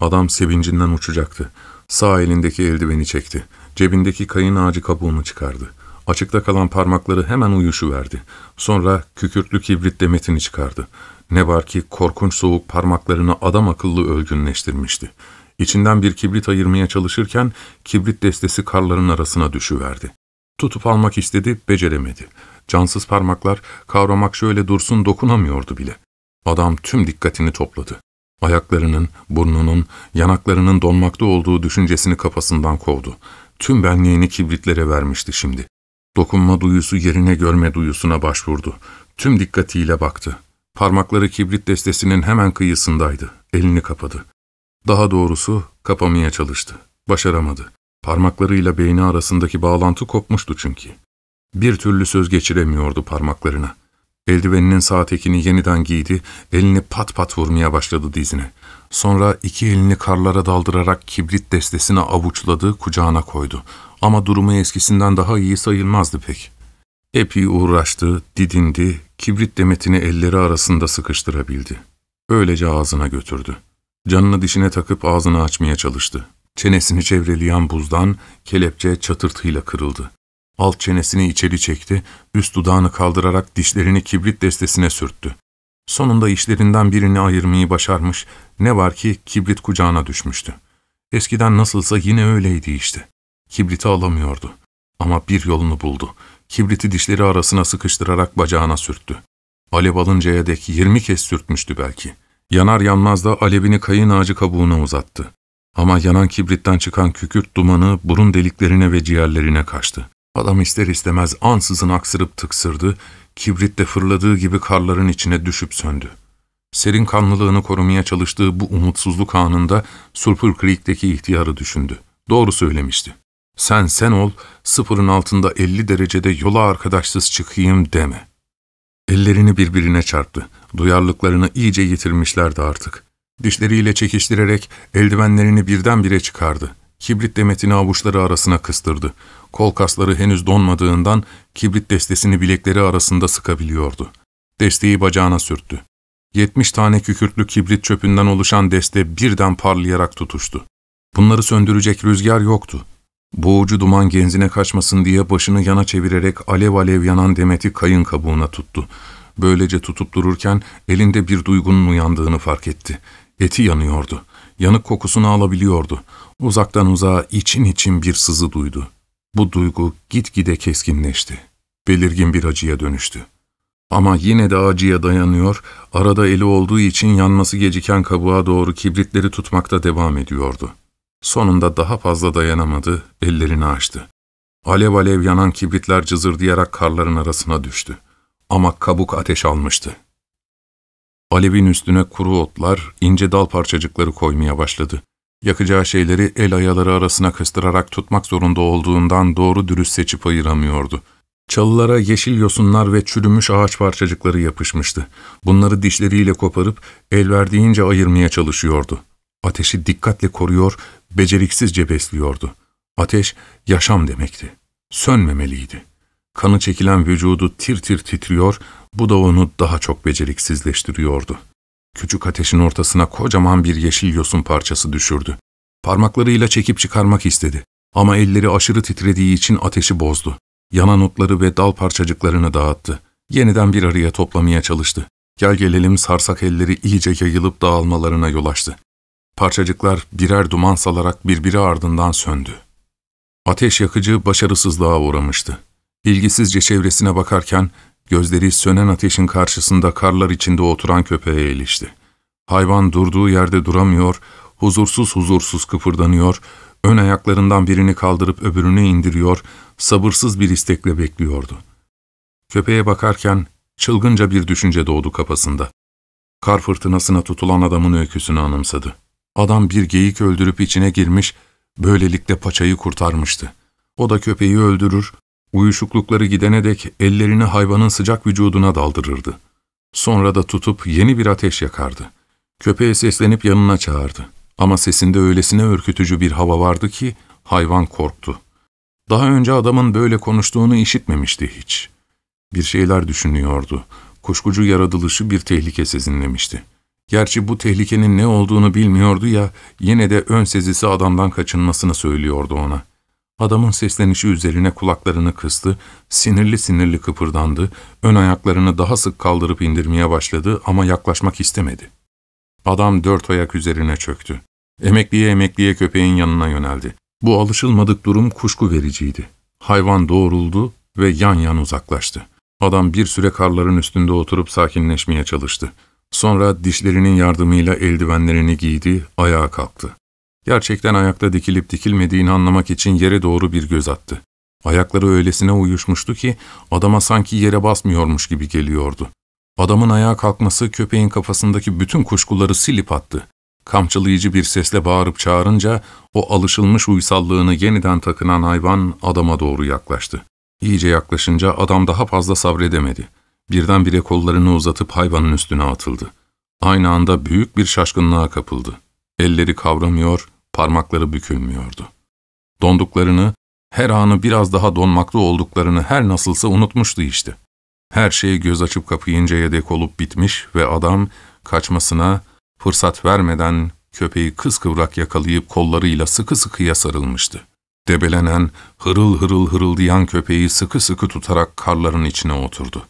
Adam sevincinden uçacaktı. Sağ elindeki eldiveni çekti. Cebindeki kayın ağacı kabuğunu çıkardı. Açıkta kalan parmakları hemen uyuşuverdi. Sonra kükürtlü kibrit demetini çıkardı. Ne var ki korkunç soğuk parmaklarını adam akıllı ölgünleştirmişti. İçinden bir kibrit ayırmaya çalışırken kibrit destesi karların arasına düşüverdi. Tutup almak istedi, beceremedi. Cansız parmaklar kavramak şöyle dursun dokunamıyordu bile. Adam tüm dikkatini topladı. Ayaklarının, burnunun, yanaklarının donmakta olduğu düşüncesini kafasından kovdu. Tüm benliğini kibritlere vermişti şimdi. Dokunma duyusu yerine görme duyusuna başvurdu. Tüm dikkatiyle baktı. Parmakları kibrit destesinin hemen kıyısındaydı. Elini kapadı. Daha doğrusu kapamaya çalıştı. Başaramadı. Parmaklarıyla beyni arasındaki bağlantı kopmuştu çünkü. Bir türlü söz geçiremiyordu parmaklarına. Eldiveninin sağ tekini yeniden giydi, elini pat pat vurmaya başladı dizine. Sonra iki elini karlara daldırarak kibrit destesini avuçladı, kucağına koydu. Ama durumu eskisinden daha iyi sayılmazdı pek. Epey uğraştı, didindi, kibrit demetini elleri arasında sıkıştırabildi. Böylece ağzına götürdü. Canını dişine takıp ağzını açmaya çalıştı. Çenesini çevreleyen buzdan kelepçe çatırtıyla kırıldı. Alt çenesini içeri çekti, üst dudağını kaldırarak dişlerini kibrit destesine sürttü. Sonunda işlerinden birini ayırmayı başarmış, ne var ki kibrit kucağına düşmüştü. Eskiden nasılsa yine öyleydi işte. Kibriti alamıyordu. Ama bir yolunu buldu. Kibriti dişleri arasına sıkıştırarak bacağına sürttü. Alev alıncaya dek yirmi kez sürtmüştü belki. Yanar yanmaz da alevini kayın ağacı kabuğuna uzattı. Ama yanan kibritten çıkan kükürt dumanı burun deliklerine ve ciğerlerine kaçtı. Adam ister istemez ansızın aksırıp tıksırdı, kibrit de fırladığı gibi karların içine düşüp söndü. Serin kanlılığını korumaya çalıştığı bu umutsuzluk anında Sulphur Creek'teki ihtiyarı düşündü. Doğru söylemişti. Sen sen ol, sıfırın altında 50 derecede yola arkadaşsız çıkayım deme. Ellerini birbirine çarptı. Duyarlılıklarını iyice yitirmişlerdi artık. Dişleriyle çekiştirerek eldivenlerini birdenbire çıkardı. Kibrit demetini avuçları arasına kıstırdı. Kol kasları henüz donmadığından kibrit destesini bilekleri arasında sıkabiliyordu. Desteği bacağına sürttü. Yetmiş tane kükürtlü kibrit çöpünden oluşan deste birden parlayarak tutuştu. Bunları söndürecek rüzgar yoktu. Boğucu duman genzine kaçmasın diye başını yana çevirerek alev alev yanan Demet'i kayın kabuğuna tuttu. Böylece tutup dururken elinde bir duygunun uyandığını fark etti. Eti yanıyordu. Yanık kokusunu alabiliyordu. Uzaktan uzağa için için bir sızı duydu. Bu duygu gitgide keskinleşti. Belirgin bir acıya dönüştü. Ama yine de acıya dayanıyor, arada eli olduğu için yanması geciken kabuğa doğru kibritleri tutmakta devam ediyordu.'' Sonunda daha fazla dayanamadı, ellerini açtı. Alev alev yanan kibritler cızırdayarak karların arasına düştü. Ama kabuk ateş almıştı. Alevin üstüne kuru otlar, ince dal parçacıkları koymaya başladı. Yakacağı şeyleri el ayaları arasına kıstırarak tutmak zorunda olduğundan doğru dürüst seçip ayıramıyordu. Çalılara yeşil yosunlar ve çürümüş ağaç parçacıkları yapışmıştı. Bunları dişleriyle koparıp el verdiğince ayırmaya çalışıyordu. Ateşi dikkatle koruyor, beceriksizce besliyordu. Ateş, yaşam demekti. Sönmemeliydi. Kanı çekilen vücudu tir tir titriyor, bu da onu daha çok beceriksizleştiriyordu. Küçük ateşin ortasına kocaman bir yeşil yosun parçası düşürdü. Parmaklarıyla çekip çıkarmak istedi. Ama elleri aşırı titrediği için ateşi bozdu. Yanan otları ve dal parçacıklarını dağıttı. Yeniden bir araya toplamaya çalıştı. Gel gelelim sarsak elleri iyice yayılıp dağılmalarına yol açtı. Parçacıklar birer duman salarak birbiri ardından söndü. Ateş yakıcı başarısızlığa uğramıştı. İlgisizce çevresine bakarken gözleri sönen ateşin karşısında karlar içinde oturan köpeğe ilişti. Hayvan durduğu yerde duramıyor, huzursuz huzursuz kıpırdanıyor, ön ayaklarından birini kaldırıp öbürünü indiriyor, sabırsız bir istekle bekliyordu. Köpeğe bakarken çılgınca bir düşünce doğdu kafasında. Kar fırtınasına tutulan adamın öyküsünü anımsadı. Adam bir geyik öldürüp içine girmiş, böylelikle paçayı kurtarmıştı. O da köpeği öldürür, uyuşuklukları gidene dek ellerini hayvanın sıcak vücuduna daldırırdı. Sonra da tutup yeni bir ateş yakardı. Köpeğe seslenip yanına çağırdı. Ama sesinde öylesine ürkütücü bir hava vardı ki hayvan korktu. Daha önce adamın böyle konuştuğunu işitmemişti hiç. Bir şeyler düşünüyordu. Kuşkucu yaratılışı bir tehlike sezinlemişti.'' Gerçi bu tehlikenin ne olduğunu bilmiyordu ya, yine de ön sezisi adamdan kaçınmasını söylüyordu ona. Adamın seslenişi üzerine kulaklarını kıstı, sinirli sinirli kıpırdandı, ön ayaklarını daha sık kaldırıp indirmeye başladı ama yaklaşmak istemedi. Adam dört ayak üzerine çöktü. Emekliye emekliye köpeğin yanına yöneldi. Bu alışılmadık durum kuşku vericiydi. Hayvan doğruldu ve yan yan uzaklaştı. Adam bir süre karların üstünde oturup sakinleşmeye çalıştı. Sonra dişlerinin yardımıyla eldivenlerini giydi, ayağa kalktı. Gerçekten ayakta dikilip dikilmediğini anlamak için yere doğru bir göz attı. Ayakları öylesine uyuşmuştu ki adama sanki yere basmıyormuş gibi geliyordu. Adamın ayağa kalkması köpeğin kafasındaki bütün kuşkuları silip attı. Kamçılayıcı bir sesle bağırıp çağırınca o alışılmış uysallığını yeniden takınan hayvan adama doğru yaklaştı. İyice yaklaşınca adam daha fazla sabredemedi birdenbire kollarını uzatıp hayvanın üstüne atıldı. Aynı anda büyük bir şaşkınlığa kapıldı. Elleri kavramıyor, parmakları bükülmüyordu. Donduklarını, her anı biraz daha donmakta olduklarını her nasılsa unutmuştu işte. Her şeyi göz açıp kapayıncaya dek olup bitmiş ve adam kaçmasına fırsat vermeden köpeği kıskıvrak yakalayıp kollarıyla sıkı sıkıya sarılmıştı. Debelenen, hırıl hırıl hırıldayan köpeği sıkı sıkı tutarak karların içine oturdu.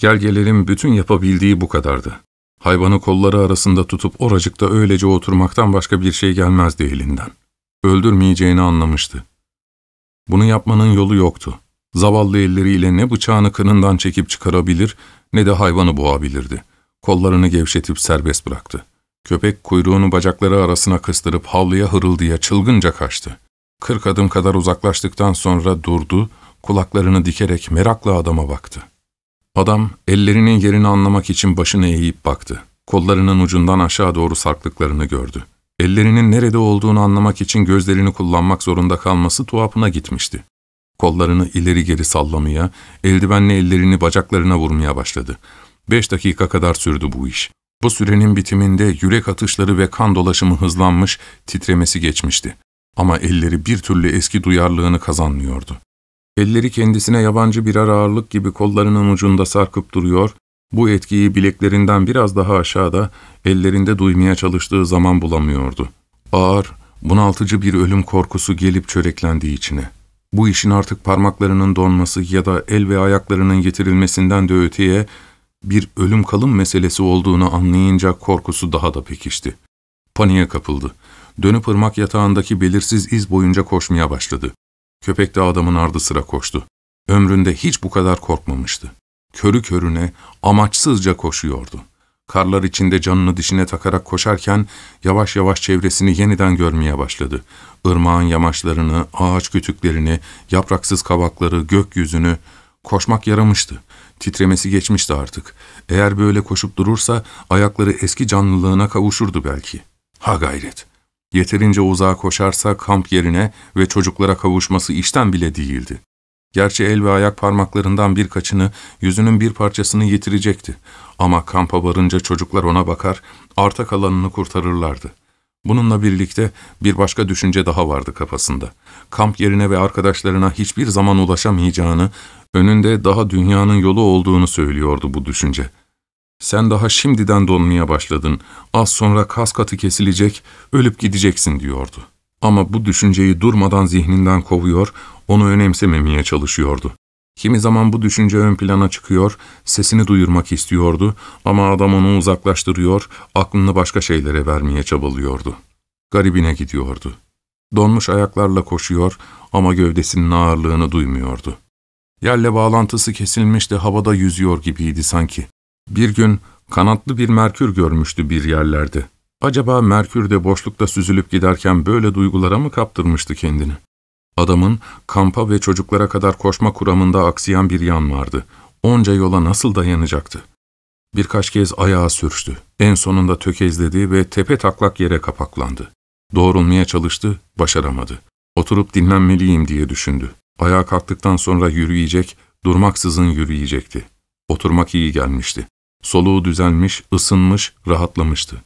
Gel gelelim bütün yapabildiği bu kadardı. Hayvanı kolları arasında tutup oracıkta öylece oturmaktan başka bir şey gelmezdi elinden. Öldürmeyeceğini anlamıştı. Bunu yapmanın yolu yoktu. Zavallı elleriyle ne bıçağını kınından çekip çıkarabilir ne de hayvanı boğabilirdi. Kollarını gevşetip serbest bıraktı. Köpek kuyruğunu bacakları arasına kıstırıp havluya hırıldıya çılgınca kaçtı. Kırk adım kadar uzaklaştıktan sonra durdu, kulaklarını dikerek merakla adama baktı. Adam ellerinin yerini anlamak için başını eğip baktı. Kollarının ucundan aşağı doğru sarklıklarını gördü. Ellerinin nerede olduğunu anlamak için gözlerini kullanmak zorunda kalması tuhafına gitmişti. Kollarını ileri geri sallamaya, eldivenle ellerini bacaklarına vurmaya başladı. Beş dakika kadar sürdü bu iş. Bu sürenin bitiminde yürek atışları ve kan dolaşımı hızlanmış, titremesi geçmişti. Ama elleri bir türlü eski duyarlılığını kazanmıyordu. Elleri kendisine yabancı birer ağırlık gibi kollarının ucunda sarkıp duruyor, bu etkiyi bileklerinden biraz daha aşağıda, ellerinde duymaya çalıştığı zaman bulamıyordu. Ağır, bunaltıcı bir ölüm korkusu gelip çöreklendiği içine. Bu işin artık parmaklarının donması ya da el ve ayaklarının yitirilmesinden de öteye bir ölüm kalım meselesi olduğunu anlayınca korkusu daha da pekişti. Paniğe kapıldı. Dönüp ırmak yatağındaki belirsiz iz boyunca koşmaya başladı. Köpek de adamın ardı sıra koştu. Ömründe hiç bu kadar korkmamıştı. Körü körüne, amaçsızca koşuyordu. Karlar içinde canını dişine takarak koşarken yavaş yavaş çevresini yeniden görmeye başladı. Irmağın yamaçlarını, ağaç kütüklerini, yapraksız kabakları, gökyüzünü... Koşmak yaramıştı. Titremesi geçmişti artık. Eğer böyle koşup durursa ayakları eski canlılığına kavuşurdu belki. Ha gayret! Yeterince uzağa koşarsa kamp yerine ve çocuklara kavuşması işten bile değildi. Gerçi el ve ayak parmaklarından birkaçını, yüzünün bir parçasını yitirecekti. Ama kampa varınca çocuklar ona bakar, arta kalanını kurtarırlardı. Bununla birlikte bir başka düşünce daha vardı kafasında. Kamp yerine ve arkadaşlarına hiçbir zaman ulaşamayacağını, önünde daha dünyanın yolu olduğunu söylüyordu bu düşünce. Sen daha şimdiden donmaya başladın, az sonra kas katı kesilecek, ölüp gideceksin diyordu. Ama bu düşünceyi durmadan zihninden kovuyor, onu önemsememeye çalışıyordu. Kimi zaman bu düşünce ön plana çıkıyor, sesini duyurmak istiyordu ama adam onu uzaklaştırıyor, aklını başka şeylere vermeye çabalıyordu. Garibine gidiyordu. Donmuş ayaklarla koşuyor ama gövdesinin ağırlığını duymuyordu. Yerle bağlantısı kesilmişti, havada yüzüyor gibiydi sanki. Bir gün kanatlı bir merkür görmüştü bir yerlerde. Acaba merkür de boşlukta süzülüp giderken böyle duygulara mı kaptırmıştı kendini? Adamın kampa ve çocuklara kadar koşma kuramında aksayan bir yan vardı. Onca yola nasıl dayanacaktı? Birkaç kez ayağa sürçtü. En sonunda tökezledi ve tepe taklak yere kapaklandı. Doğrulmaya çalıştı, başaramadı. Oturup dinlenmeliyim diye düşündü. Ayağa kalktıktan sonra yürüyecek, durmaksızın yürüyecekti. Oturmak iyi gelmişti. Soluğu düzelmiş, ısınmış, rahatlamıştı.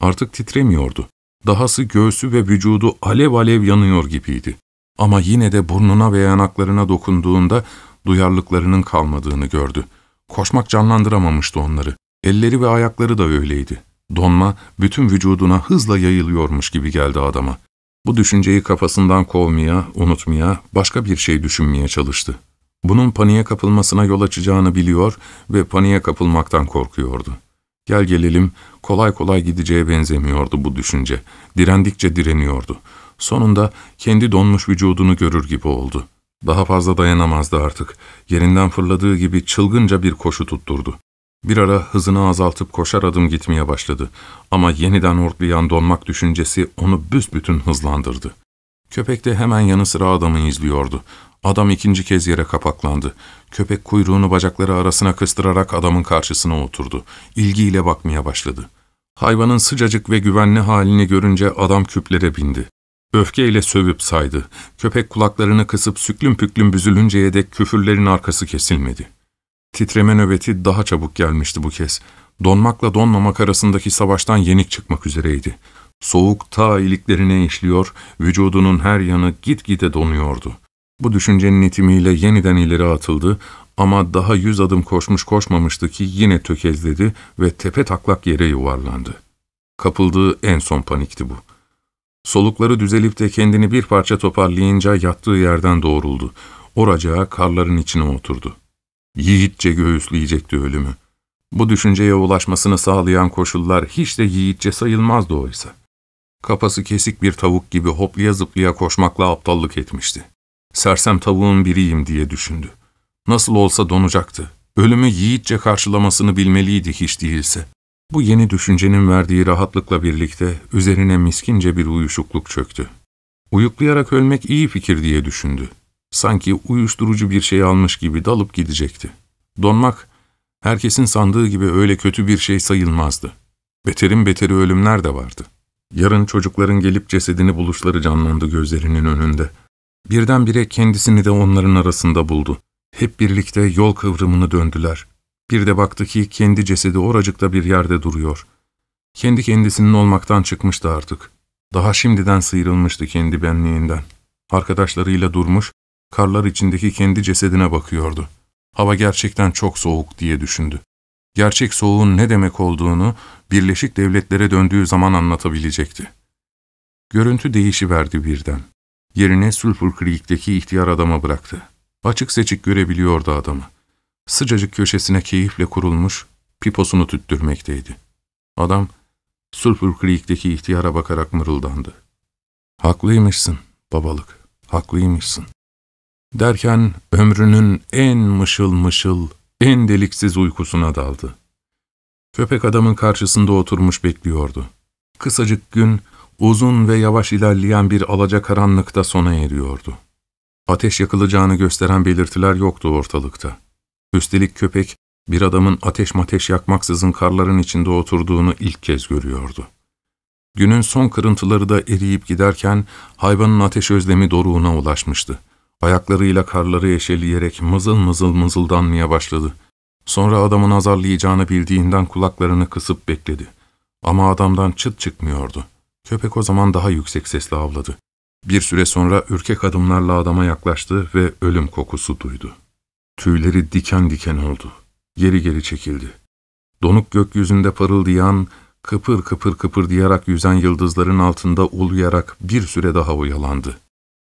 Artık titremiyordu. Dahası göğsü ve vücudu alev alev yanıyor gibiydi. Ama yine de burnuna ve yanaklarına dokunduğunda duyarlılıklarının kalmadığını gördü. Koşmak canlandıramamıştı onları. Elleri ve ayakları da öyleydi. Donma bütün vücuduna hızla yayılıyormuş gibi geldi adama. Bu düşünceyi kafasından kovmaya, unutmaya, başka bir şey düşünmeye çalıştı. Bunun paniğe kapılmasına yol açacağını biliyor ve paniğe kapılmaktan korkuyordu. Gel gelelim, kolay kolay gideceğe benzemiyordu bu düşünce. Direndikçe direniyordu. Sonunda kendi donmuş vücudunu görür gibi oldu. Daha fazla dayanamazdı artık. Yerinden fırladığı gibi çılgınca bir koşu tutturdu. Bir ara hızını azaltıp koşar adım gitmeye başladı. Ama yeniden ortlayan donmak düşüncesi onu büsbütün hızlandırdı. Köpek de hemen yanı sıra adamı izliyordu. Adam ikinci kez yere kapaklandı. Köpek kuyruğunu bacakları arasına kıstırarak adamın karşısına oturdu. İlgiyle bakmaya başladı. Hayvanın sıcacık ve güvenli halini görünce adam küplere bindi. Öfkeyle sövüp saydı. Köpek kulaklarını kısıp süklüm püklüm büzülünceye dek küfürlerin arkası kesilmedi. Titreme nöbeti daha çabuk gelmişti bu kez. Donmakla donmamak arasındaki savaştan yenik çıkmak üzereydi. Soğuk ta iliklerine işliyor, vücudunun her yanı gitgide donuyordu.'' Bu düşüncenin itimiyle yeniden ileri atıldı ama daha yüz adım koşmuş koşmamıştı ki yine tökezledi ve tepe taklak yere yuvarlandı. Kapıldığı en son panikti bu. Solukları düzelip de kendini bir parça toparlayınca yattığı yerden doğruldu. Oracağı karların içine oturdu. Yiğitçe göğüsleyecekti ölümü. Bu düşünceye ulaşmasını sağlayan koşullar hiç de yiğitçe sayılmazdı oysa. Kafası kesik bir tavuk gibi hoplaya zıplaya koşmakla aptallık etmişti. Sersem tavuğun biriyim diye düşündü. Nasıl olsa donacaktı. Ölümü yiğitçe karşılamasını bilmeliydi hiç değilse. Bu yeni düşüncenin verdiği rahatlıkla birlikte üzerine miskince bir uyuşukluk çöktü. Uyuklayarak ölmek iyi fikir diye düşündü. Sanki uyuşturucu bir şey almış gibi dalıp gidecekti. Donmak, herkesin sandığı gibi öyle kötü bir şey sayılmazdı. Beterin beteri ölümler de vardı. Yarın çocukların gelip cesedini buluşları canlandı gözlerinin önünde. Birdenbire kendisini de onların arasında buldu. Hep birlikte yol kıvrımını döndüler. Bir de baktı ki kendi cesedi oracıkta bir yerde duruyor. Kendi kendisinin olmaktan çıkmıştı artık. Daha şimdiden sıyrılmıştı kendi benliğinden. Arkadaşlarıyla durmuş, karlar içindeki kendi cesedine bakıyordu. Hava gerçekten çok soğuk diye düşündü. Gerçek soğuğun ne demek olduğunu Birleşik Devletlere döndüğü zaman anlatabilecekti. Görüntü değişiverdi birden. Yerine Sulphur Creek'teki ihtiyar adama bıraktı. Açık seçik görebiliyordu adamı. Sıcacık köşesine keyifle kurulmuş, piposunu tüttürmekteydi. Adam, Sulphur Creek'teki ihtiyara bakarak mırıldandı. Haklıymışsın babalık, haklıymışsın. Derken ömrünün en mışıl mışıl, en deliksiz uykusuna daldı. Köpek adamın karşısında oturmuş bekliyordu. Kısacık gün uzun ve yavaş ilerleyen bir alaca karanlıkta sona eriyordu. Ateş yakılacağını gösteren belirtiler yoktu ortalıkta. Üstelik köpek, bir adamın ateş mateş yakmaksızın karların içinde oturduğunu ilk kez görüyordu. Günün son kırıntıları da eriyip giderken hayvanın ateş özlemi doruğuna ulaşmıştı. Ayaklarıyla karları eşeleyerek mızıl mızıl mızıldanmaya başladı. Sonra adamın azarlayacağını bildiğinden kulaklarını kısıp bekledi. Ama adamdan çıt çıkmıyordu.'' Köpek o zaman daha yüksek sesle avladı. Bir süre sonra ürkek adımlarla adama yaklaştı ve ölüm kokusu duydu. Tüyleri diken diken oldu. Geri geri çekildi. Donuk gökyüzünde parıldayan, kıpır kıpır kıpır diyarak yüzen yıldızların altında uluyarak bir süre daha oyalandı.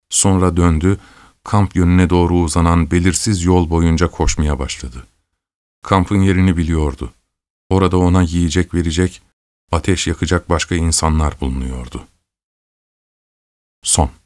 Sonra döndü, kamp yönüne doğru uzanan belirsiz yol boyunca koşmaya başladı. Kampın yerini biliyordu. Orada ona yiyecek verecek, ateş yakacak başka insanlar bulunuyordu. Son